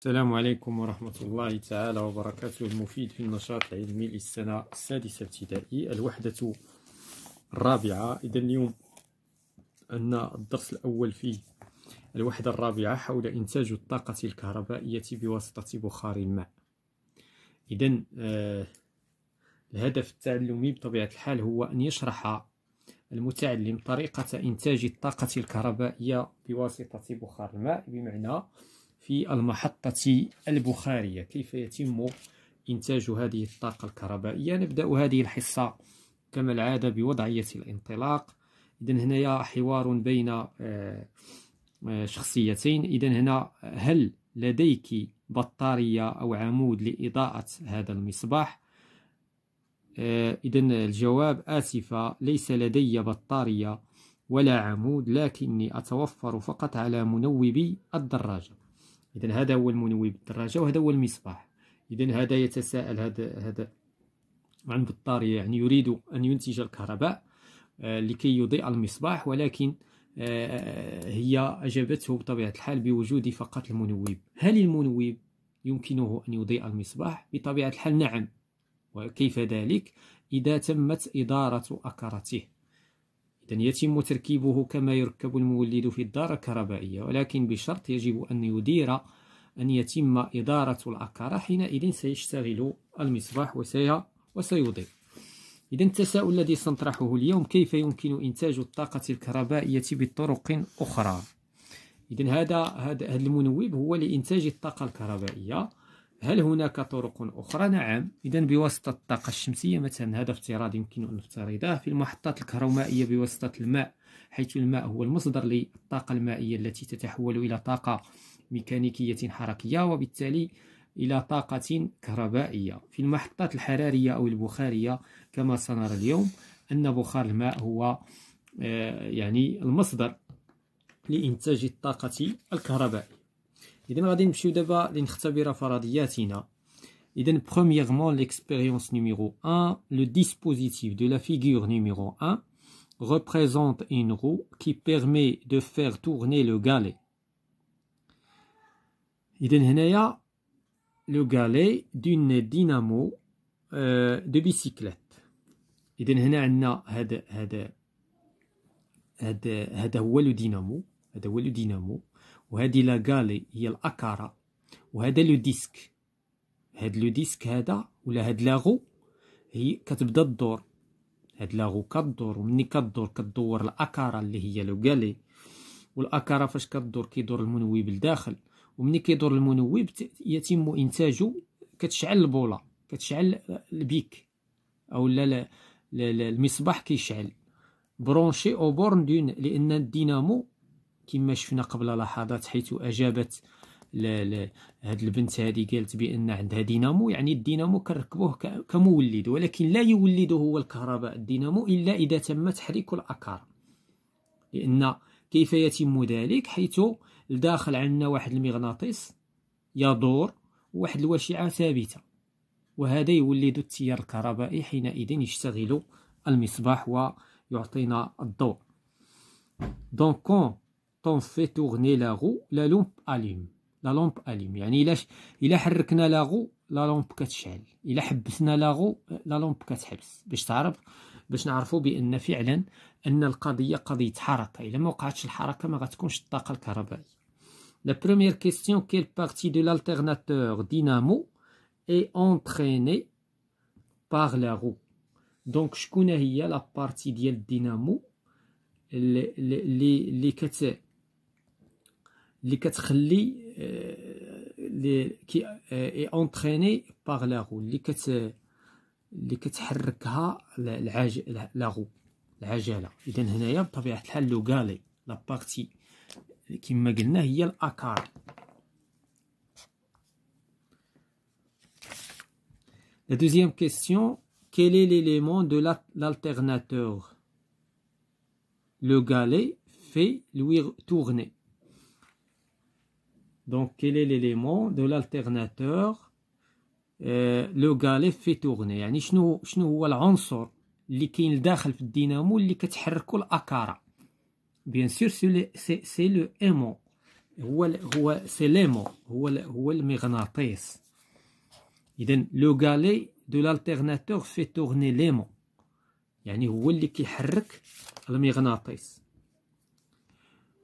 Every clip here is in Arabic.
السلام عليكم ورحمة الله تعالى وبركاته المفيد في النشاط العلمي للسنة السادسة ابتدائي الوحدة الرابعة إذا اليوم أن الدرس الأول في الوحدة الرابعة حول إنتاج الطاقة الكهربائية بواسطة بخار الماء إذا آه الهدف التعلمي بطبيعة الحال هو أن يشرح المتعلم طريقة إنتاج الطاقة الكهربائية بواسطة بخار الماء بمعنى في المحطة البخارية كيف يتم إنتاج هذه الطاقة الكهربائية نبدأ هذه الحصة كما العادة بوضعية الانطلاق إذا هنا حوار بين آه، آه، شخصيتين إذا هنا هل لديك بطارية أو عمود لإضاءة هذا المصباح آه، إذا الجواب آسفة ليس لدي بطارية ولا عمود لكني أتوفر فقط على منوبي الدراجة اذا هذا هو المنوب الدراجه وهذا هو المصباح اذا هذا يتساءل هذا هذا عن بطاريه يعني يريد ان ينتج الكهرباء آه، لكي يضيء المصباح ولكن آه، هي أجابته بطبيعة الحال بوجود فقط المنوب هل المنوب يمكنه أن يضيء المصباح؟ بطبيعة الحال نعم وكيف ذلك؟ إذا تمت إدارة أكرته إذا يتم تركيبه كما يركب المولد في الدارة الكهربائية ولكن بشرط يجب أن يدير أن يتم إدارة العقارة حينئذ سيشتغل المصباح وسي وسيضيء إذا التساؤل الذي سنطرحه اليوم كيف يمكن إنتاج الطاقة الكهربائية بطرق أخرى إذا هذا هذا المنوب هو لإنتاج الطاقة الكهربائية هل هناك طرق أخرى؟ نعم إذا بواسطة الطاقة الشمسية مثلا هذا افتراض يمكن أن نفترضه في المحطات الكهرومائية بواسطة الماء حيث الماء هو المصدر للطاقة المائية التي تتحول إلى طاقة ميكانيكية حركية وبالتالي إلى طاقة كهربائية في المحطات الحرارية أو البخارية كما سنرى اليوم أن بخار الماء هو آه، يعني المصدر لإنتاج الطاقة الكهربائية اذا premièrement l'expérience numéro 1 le dispositif de la figure numéro 1 représente une roue qui permet de faire tourner le galet le galet d'une dynamo euh, de bicyclette اذا هنا عندنا هذا dynamo. وهذه لا غالي هي الاكاره وهذا لو ديسك هاد لو ديسك هذا ولا هاد لاغو هي كتبدا الدور هاد لاغو كدور ومني كدور كدور الاكاره اللي هي لو غالي والاكاره فاش كدور كيدور المنوب لداخل ومني كيدور المنوب يتم انتاجه كتشعل البوله كتشعل البيك او لا, لا المصباح كيشعل برونشي او بورن دون لان الدينامو كما شفنا قبل لحظات حيث اجابت لا لا هاد البنت هذه قالت بان عندها دينامو يعني الدينامو كنركبوه كمولد ولكن لا يولد هو الكهرباء الدينامو الا اذا تم تحريك العقار لان كيف يتم ذلك حيث الداخل عندنا واحد المغناطيس يدور واحد الواشعه ثابته وهذا يولد التيار الكهربائي حينئذ يشتغل المصباح ويعطينا الضوء دونك في تورني لا غو لا لومب اليم لا لومب اليم يعني الا الا حركنا لا غو لا لومب كتشعل الا حبسنا لا غو لا لومب كتحبس باش تعرف باش نعرفوا بان فعلا ان القضيه قضيه حركه الا ما وقعتش الحركه ما غتكونش الطاقه الكهربائيه La première question, quelle partie de l'alternateur dynamo est entraînée par la roue Donc, je connais la partie du dynamo اللي, اللي, اللي, كت, qui est qui est entraîné par la roue qui est entraînée la le la partie qui la deuxième question quel est l'élément de l'alternateur le galet fait lui tourner Donc, quel est l'élément de l'alternateur euh, Le لو fait في تورني يعني شنو شنو هو العنصر اللي كاين لداخل في الدينامو اللي كتحركو الاكاره بيان سور سي سي لو ايمون هو هو سي ليمون هو هو المغناطيس اذا لو غالي دو لالتيرناتور في تورني ليمون يعني هو اللي كيحرك المغناطيس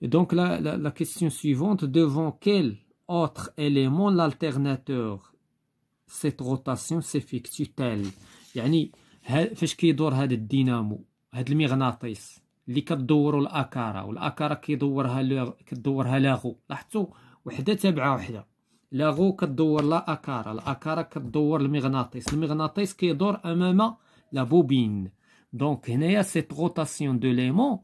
Et donc la, la, la question suivante, devant quel autre élément l'alternateur cette rotation s'effectue telle يعني فاش كيدور هذا الدينامو هذا المغناطيس اللي كدورو الاكاره والاكاره كيدورها لغ... كدورها لاغو لاحظتوا وحده تابعه وحده لاغو كدور لا اكاره الاكاره كدور المغناطيس المغناطيس كيدور امام لا بوبين دونك هنايا سيت روتاسيون دو ليمون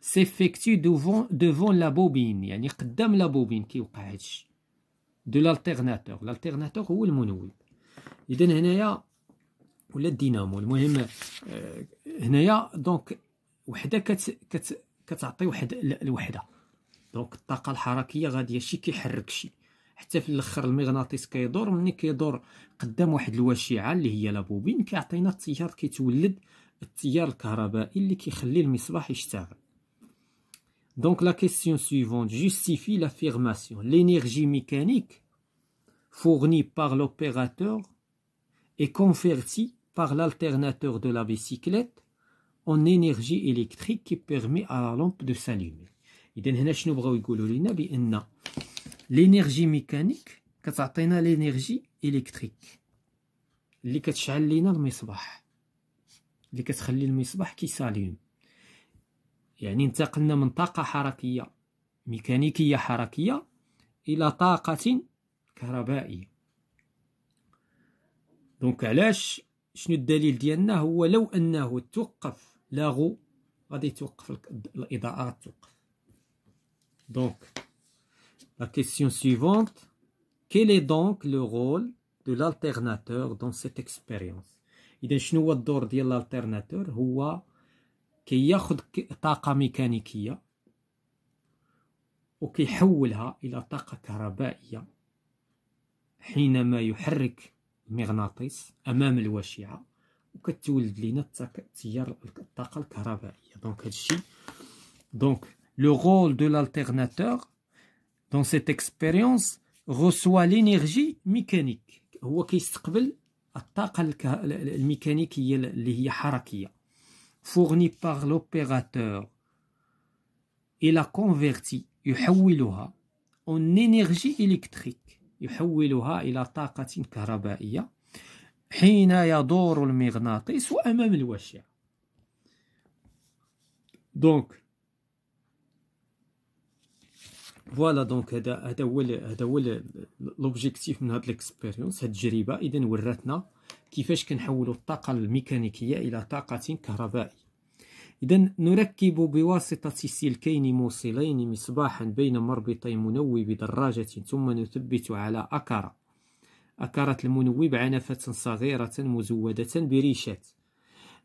سيفيكتي دوفون دوفون لا بوبين يعني قدام لا بوبين كيوقع هادشي دو لالتيرناتور لالتيرناتور هو المنوب اذا هنايا ولا الدينامو المهم هنايا دونك وحده كت كت كتعطي واحد الوحده دونك الطاقه الحركيه غاديه شي كيحرك شي حتى في الاخر المغناطيس كيدور ملي كيدور قدام واحد الواشعه اللي هي لابوبين كيعطينا التيار كيتولد التيار الكهربائي اللي كيخلي المصباح يشتغل Donc la question suivante justifie l'affirmation. L'énergie mécanique fournie par l'opérateur est convertie par l'alternateur de la bicyclette en énergie électrique qui permet à la lampe de s'allumer. L'énergie mécanique l'énergie électrique يعني انتقلنا من طاقة حركية ميكانيكية حركية إلى طاقة كهربائية دونك علاش شنو الدليل ديالنا هو لو أنه توقف لاغو غادي توقف الإضاءة توقف دونك لا كيسيون سيفونت كيل دونك لو رول دو لالتيرناتور دون سيت اكسبيريونس إذا شنو هو الدور ديال الالترناتور هو كي طاقة ميكانيكية وكيحولها إلى طاقة كهربائية حينما يحرك المغناطيس أمام الواشعة وكتولد لينا تيار الطاقة الكهربائية دونك هادشي دونك لو رول دو لالتيرناتور دون سيت اكسبيريونس غوسوا لينيرجي ميكانيك هو كيستقبل الطاقة الميكانيكية اللي هي حركية fournie par l'opérateur et la convertit يحولها en énergie électrique يحولها إلى طاقة كهربائية حين يدور المغناطيس أمام الواشعة دونك فوالا دونك هذا هذا هو هذا هو لوبجيكتيف من هاد ليكسبيريونس هاد التجربه اذا وراتنا كيفاش كنحولوا الطاقة الميكانيكية إلى طاقة كهربائية إذا نركب بواسطة سلكين موصلين مصباحا بين مربطي منوب دراجة ثم نثبت على أكرة أكرة المنوب عنفة صغيرة مزودة بريشات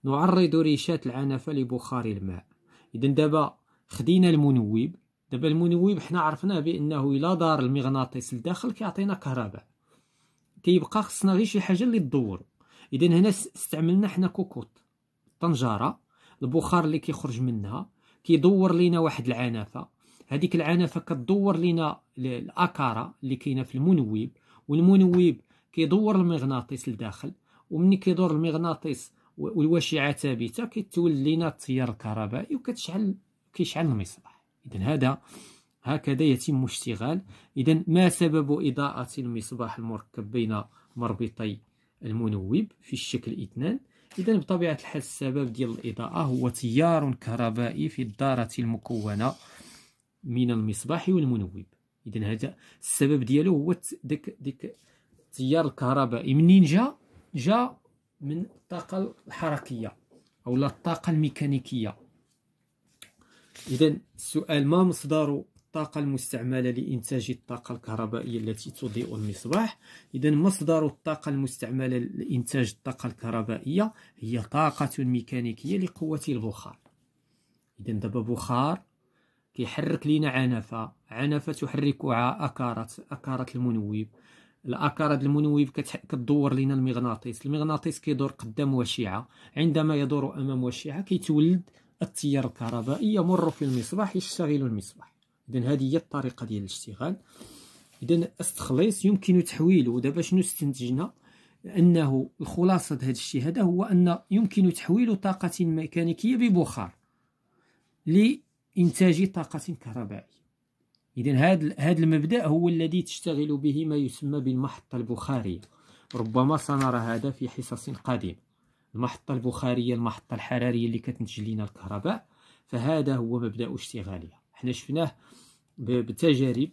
نعرض ريشات العنفة لبخار الماء إذا دابا خدينا المنوب دابا المنوب حنا عرفناه بأنه إلا دار المغناطيس لداخل كيعطينا كهرباء كيبقى خصنا غير شي حاجة اللي تدورو اذا هنا استعملنا حنا كوكوط طنجره البخار اللي كيخرج منها كيدور لينا واحد العنافه هذيك العنافه كتدور لينا الاكاره اللي كاينه في المنوب والمنوب كيدور المغناطيس لداخل ومني كيدور المغناطيس والواشعه ثابته كيتولد لينا التيار الكهربائي وكتشعل كيشعل المصباح اذا هذا هكذا يتم اشتغال اذا ما سبب اضاءه المصباح المركب بين مربطي المنوب في الشكل اثنان إذا بطبيعة الحال السبب ديال الإضاءة هو تيار كهربائي في الدارة المكونة من المصباح والمنوب إذا هذا السبب ديالو هو ديك ديك التيار الكهربائي منين جا جا من الطاقة الحركية أو الطاقة الميكانيكية إذا السؤال ما مصدر الطاقة المستعملة لإنتاج الطاقة الكهربائية التي تضيء المصباح إذا مصدر الطاقة المستعملة لإنتاج الطاقة الكهربائية هي طاقة ميكانيكية لقوة البخار إذا دابا بخار كيحرك لينا عنفة عنفة تحرك أكارة أكارة المنوب الأكارة المنوب كتدور لينا المغناطيس المغناطيس كيدور قدام وشيعة عندما يدور أمام وشيعة كيتولد التيار الكهربائي يمر في المصباح يشتغل المصباح اذا هذه هي الطريقه ديال الاشتغال اذا التخليص يمكن تحويله دابا شنو استنتجنا انه الخلاصه الشيء هذا هو ان يمكن تحويل طاقه ميكانيكيه ببخار لانتاج طاقه كهربائيه اذا هذا هذا المبدا هو الذي تشتغل به ما يسمى بالمحطه البخاريه ربما سنرى هذا في حصص قادمه المحطه البخاريه المحطه الحراريه اللي كتنتج لنا الكهرباء فهذا هو مبدا اشتغالها حنا شفناه بتجارب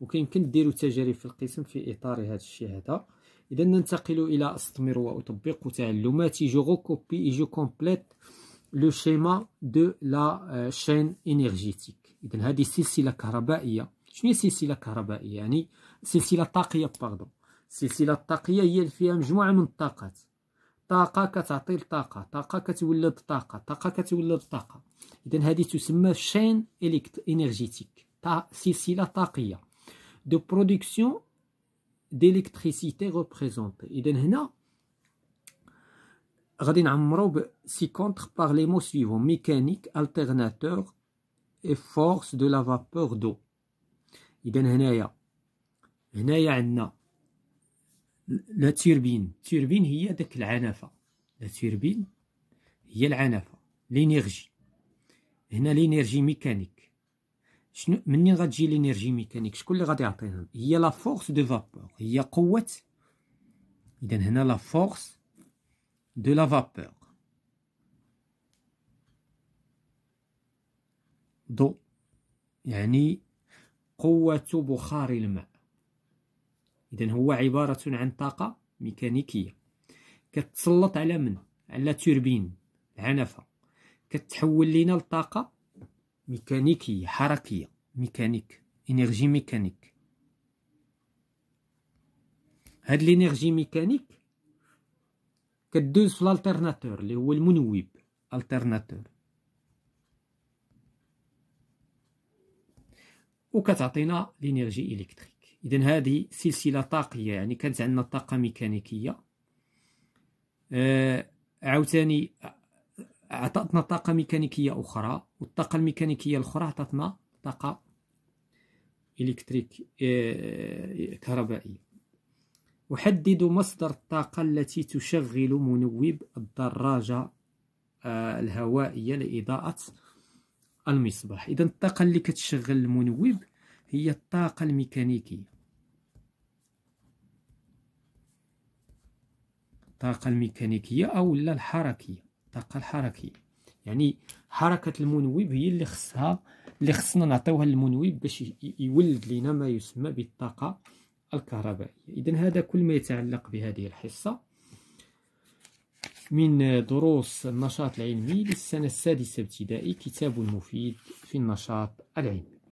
وكيمكن ديروا تجارب في القسم في اطار هذا الشيء هذا اذا ننتقل الى استثمر واطبق تعلماتي جو غوكوبي اي جو كومبليت لو شيما دو لا آه، شين انرجيتيك اذا هذه سلسله كهربائيه شنو هي سلسله كهربائيه يعني سلسله طاقيه باردون السلسله الطاقيه هي اللي فيها مجموعه من الطاقات Ta kaka, ta ta kaka, ta kaka, ta kaka, ta kaka, ta kaka, ta kaka. la y a des chaînes énergétiques. Ta sissila, ta kia. De production d'électricité représentée. Il y a des mots suivants. Mécanique, alternateur et force de la vapeur d'eau. Il y a des لا تيربين تيربين هي داك العنفه لا تيربين هي العنفه لينيرجي هنا لينيرجي ميكانيك شنو منين غتجي لينيرجي ميكانيك شكون اللي غادي يعطيها هي لا فورس دو فابور هي قوه اذا هنا لا فورس دو لا فابور دو يعني قوة بخار الماء إذا هو عبارة عن طاقة ميكانيكية كتسلط على من؟ على توربين العنفة كتحول لنا الطاقة ميكانيكية حركية ميكانيك انرجي ميكانيك هاد الانرجي ميكانيك كدوز في الالترناتور اللي هو المنوب الترناتور وكتعطينا لينيرجي الكتريك اذا هذه سلسله طاقيه يعني كانت عندنا طاقه ميكانيكيه آه عاوتاني عطاتنا طاقه ميكانيكيه اخرى والطاقه الميكانيكيه الاخرى عطاتنا طاقه الكتريك آه كهربائيه أحدد مصدر الطاقة التي تشغل منوب الدراجة آه الهوائية لإضاءة المصباح إذا الطاقة اللي كتشغل المنوب هي الطاقة الميكانيكية الطاقة الميكانيكية أو لا الحركية الطاقة الحركية يعني حركة المنوب هي اللي خصها اللي خصنا نعطيوها للمنوب باش يولد لنا ما يسمى بالطاقة الكهربائية إذا هذا كل ما يتعلق بهذه الحصة من دروس النشاط العلمي للسنة السادسة ابتدائي كتاب مفيد في النشاط العلمي